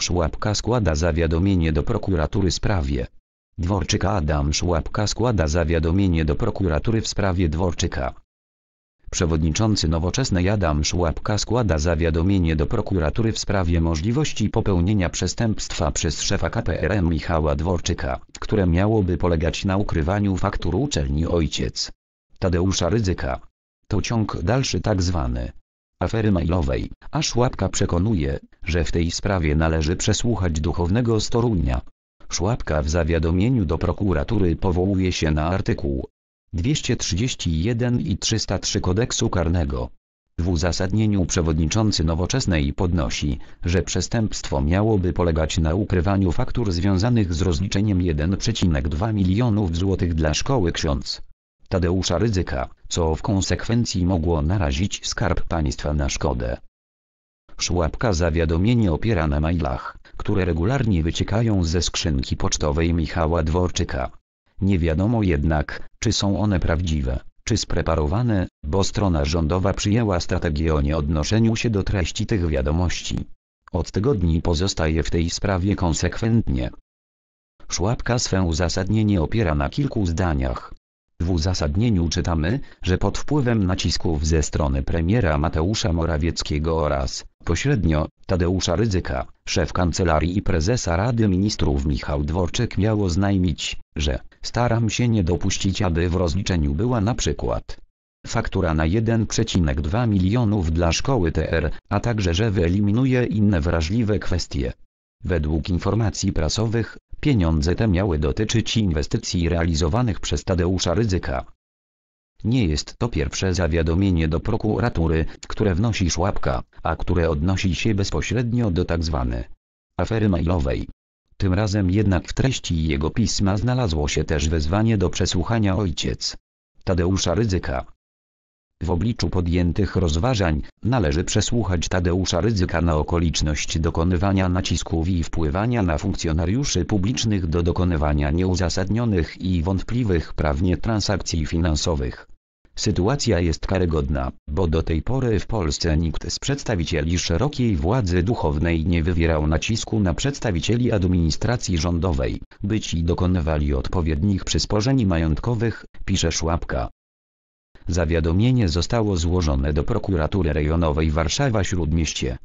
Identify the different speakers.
Speaker 1: Szłapka składa zawiadomienie do prokuratury w sprawie. Dworczyka Adam Szłapka składa zawiadomienie do prokuratury w sprawie Dworczyka. Przewodniczący Nowoczesnej Adam Szłapka składa zawiadomienie do prokuratury w sprawie możliwości popełnienia przestępstwa przez szefa KPRM Michała Dworczyka, które miałoby polegać na ukrywaniu faktur uczelni ojciec Tadeusza Rydzyka. To ciąg dalszy tak zwany afery mailowej, a Szłapka przekonuje, że w tej sprawie należy przesłuchać duchownego storunia. Szłapka w zawiadomieniu do prokuratury powołuje się na artykuł 231 i 303 kodeksu karnego. W uzasadnieniu przewodniczący Nowoczesnej podnosi, że przestępstwo miałoby polegać na ukrywaniu faktur związanych z rozliczeniem 1,2 milionów złotych dla szkoły ksiądz Tadeusza Ryzyka, co w konsekwencji mogło narazić skarb państwa na szkodę. Szłapka zawiadomienie opiera na mailach, które regularnie wyciekają ze skrzynki pocztowej Michała Dworczyka. Nie wiadomo jednak, czy są one prawdziwe, czy spreparowane, bo strona rządowa przyjęła strategię o nieodnoszeniu się do treści tych wiadomości. Od tygodni pozostaje w tej sprawie konsekwentnie. Szłapka swe uzasadnienie opiera na kilku zdaniach. W uzasadnieniu czytamy, że pod wpływem nacisków ze strony premiera Mateusza Morawieckiego oraz Pośrednio, Tadeusza Rydzyka, szef kancelarii i prezesa Rady Ministrów Michał Dworczyk miał oznajmić, że staram się nie dopuścić, aby w rozliczeniu była na przykład faktura na 1,2 milionów dla szkoły TR, a także że wyeliminuje inne wrażliwe kwestie. Według informacji prasowych, pieniądze te miały dotyczyć inwestycji realizowanych przez Tadeusza Rydzyka, nie jest to pierwsze zawiadomienie do prokuratury, które wnosi Szłapka, a które odnosi się bezpośrednio do tzw. Tak afery mailowej. Tym razem jednak w treści jego pisma znalazło się też wezwanie do przesłuchania ojciec Tadeusza Ryzyka. W obliczu podjętych rozważań, należy przesłuchać Tadeusza ryzyka na okoliczność dokonywania nacisków i wpływania na funkcjonariuszy publicznych do dokonywania nieuzasadnionych i wątpliwych prawnie transakcji finansowych. Sytuacja jest karygodna, bo do tej pory w Polsce nikt z przedstawicieli szerokiej władzy duchownej nie wywierał nacisku na przedstawicieli administracji rządowej, by ci dokonywali odpowiednich przysporzeń majątkowych, pisze Szłapka. Zawiadomienie zostało złożone do prokuratury rejonowej Warszawa-Śródmieście.